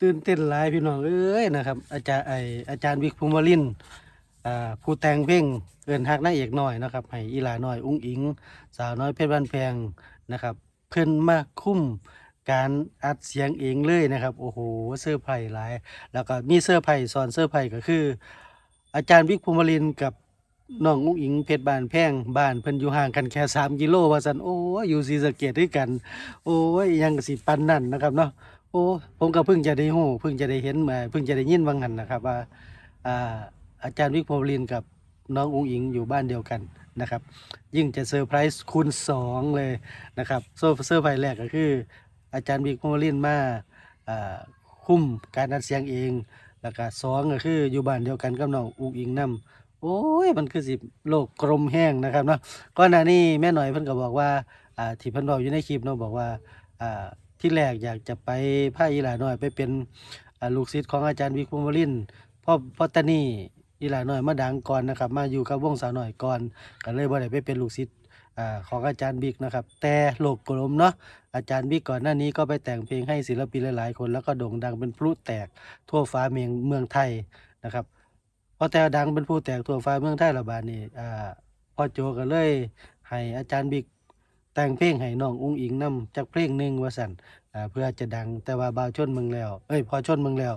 ตื่นเต้นหลายพี่น้องเอ้ยนะครับอาจารย์ไออาจารย์วิกภูมิลินผู้แต่งเพลงเอินฮักนาเอกน้อยนะครับให้อีหลาน้อยอุ้งอิงสาวน้อยเพชรบ้านแพงนะครับ เพิ่นมาคุ้มการอัดเสียงเองเลยนะครับ โอ้โหเสื้อไผ่หลายแล้วก็มีเสื้อไผ่สอนเสื้อไผ่ก็คือ อาจารย์วิกภูมิลินกับน้องอุ้งอิงเพชรบ้านแพงบ้านเพิ่นอยู่ห่างกันแค่3กิโลว่าสันโอ้อยู่ซีสเกตด้วยกัน โอ้ยยังสิปันนั่นนะครับเนาะโอ้ผมก็เพิ่งจะได้หูเพิ่งจะได้เห็นมาเพิ่งจะได้ยินว่างหันนะครับว่าอาอาจารย์วิกโพลินกับน้องอุ้งอิงอยู่บ้านเดียวกันนะครับยิ่งจะเซอร์ไพรส์คูณสองเลยนะครับเซอร์เซอร์ไพรส์แรกก็คืออาจารย์วิกโพลินมาาคุ้มการนัดเสียงเองแล้วก็สองก็คืออยู่บ้านเดียวกันกับน้องอุ้งอิงนำ โอ้ยมันคือสิโลกกลมแห้งนะครับเนาะก็นานี้แม่หน่อยเพิ่นก็บอกว่าที่เพิ่นบอกอยู่ในคลิปเนาะบอกว่าที่แรกอยากจะไปพาอีหลาน้อยไปเป็นลูกศิษย์ของอาจารย์วิกุมรินพ่อพ่อตานี่อีหลาน้อยมาดังก่อนนะครับ มาอยู่กับวงสาวหน่อยก่อนก็เลยบ่ได้ไปเป็นลูกศิษย์ของอาจารย์บิ๊กนะครับแต่โลกกลมเนาะอาจารย์บิ๊กก่อนหน้านี้ก็ไปแต่งเพลงให้ศิลปินหลายๆคนแล้วก็โด่งดังเป็นพลุแตกทั่วฟ้าเมืองเมืองไทยนะครับพอแต่ดังเป็นพลุแตกทั่วฟ้าเมืองไทยระบาดนี่พ่อโจก็เลย ให้อาจารย์บิ๊กแต่งเพลงให้น้อง อุ้งอิงนำจากเพลงหนึ่งว่าสันเพื่อจะดังแต่ว่าบ่าวชนเมืองแล้วเอ้ยพอชนเมืองแล้ว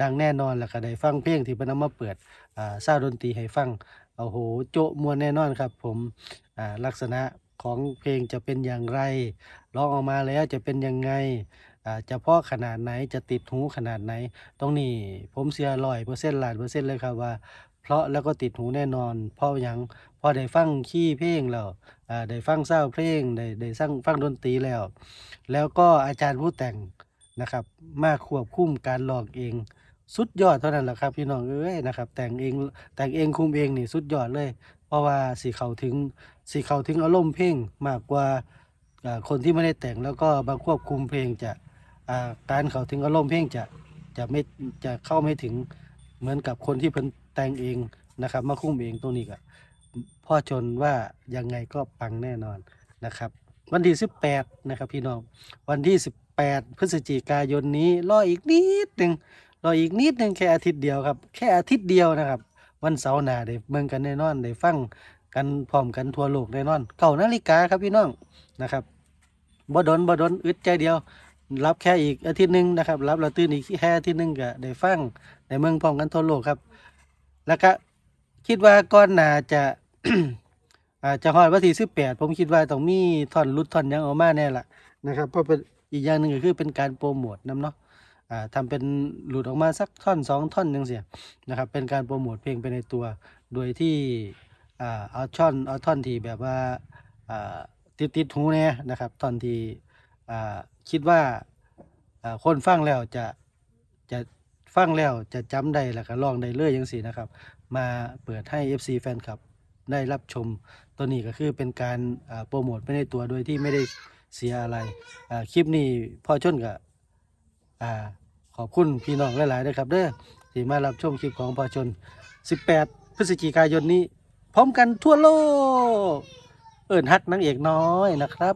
ดังแน่นอนแล้วก็ได้ฟังเพลงที่พนนมาเปิดซาดนตรีให้ฟังโอ้โหโจมวนแน่นอนครับ ผมลักษณะของเพลงจะเป็นอย่างไรร้องออกมาแล้วจะเป็นยังไง จะเพาะขนาดไหนจะติดหูขนาดไหน ตรงนี้ผมเสียลอยเปอร์เซ็นต์หลานเปอร์เซ็นต์เลยครับว่าเพราะแล้วก็ติดหูแน่นอน เพราะยัง พอได้ฟังขี้เพลงแล้วได้ฟังเศร้าเพลงได้ได้ฟังฟังดนตรีแล้ว แล้วก็อาจารย์ผู้แต่งนะครับ มาควบคุมการหลอกเองสุดยอดเท่านั้นแหละครับพี่น้องเอ้ยนะครับแต่งเองแต่งเองคุมเองนี่สุดยอดเลย เพราะว่าสีเขาถึงสีเขาถึงอารมณ์เพลงมากกว่าคนที่ไม่ได้แต่งแล้วก็บางควบคุมเพลงจะการเขาถึงอารมณ์เพลงจะจะไม่จะเข้าไม่ถึงเหมือนกับคนที่เพิ่นแต่งเองนะครับ มาคุ้มเองตรงนี้ก็พ่อชนว่ายังไงก็ปังแน่นอนนะครับ วันที่ 18 นะครับพี่น้อง วันที่ 18พฤศจิกายนนี้ รออีกนิดหนึ่งรออีกนิดหนึ่งแค่อาทิตย์เดียวครับแค่อาทิตย์เดียวนะครับ วันเสาร์หน้าได้เมืองกันแน่นอน ได้ฟังกันพร้อมกันทั่วโลกแน่นอนเก่านาฬิกาครับพี่น้องนะครับบ่ดนบดดนอึดใจเดียวรับแค่อีกอาทิตย์หนึ่งนะครับรับเราตื่นอีกแค่อาทิตย์หนึ่งก็ได้ฟังในเมืองพร้อมกันทั่วโลกครับ แล้วก็คิดว่าก้อนหนาจะอาจจะหอดวันที่สิบแปดผมคิดว่าต้องมีท่อนรุดท่อนยังออกมาแน่ละนะครับเพราะเป็นอีกอย่างหนึ่งก็คือเป็นการโปรโมทนำเนาะอ่าทำเป็นหลุดออกมาสักท่อนสองท่อนยังเสียนะครับเป็นการโปรโมทเพลงไปในตัว โดยที่อ่าเอาช่อนเอาท่อนที่แบบว่าอ่าติดติดหูเนี่ยนะครับท่อนที่คิดว่าคนฟังแล้วจะจะฟังแล้วจะจำได้แล้วก็ลองได้เลยยังสี่นะครับ มาเปิดให้ FC แฟนคลับ ได้รับชมตัวนี้ก็คือเป็นการโปรโมทไม่ได้ตัวโดยที่ไม่ได้เสียอะไร คลิปนี้พ่อชนกับขอบคุณพี่น้อง หลายๆนะครับเด้อที่มารับชมคลิปของพ่อชน 18 พฤศจิกายนนี้ พร้อมกันทั่วโลก เอิญฮัทนางเอกน้อยนะครับ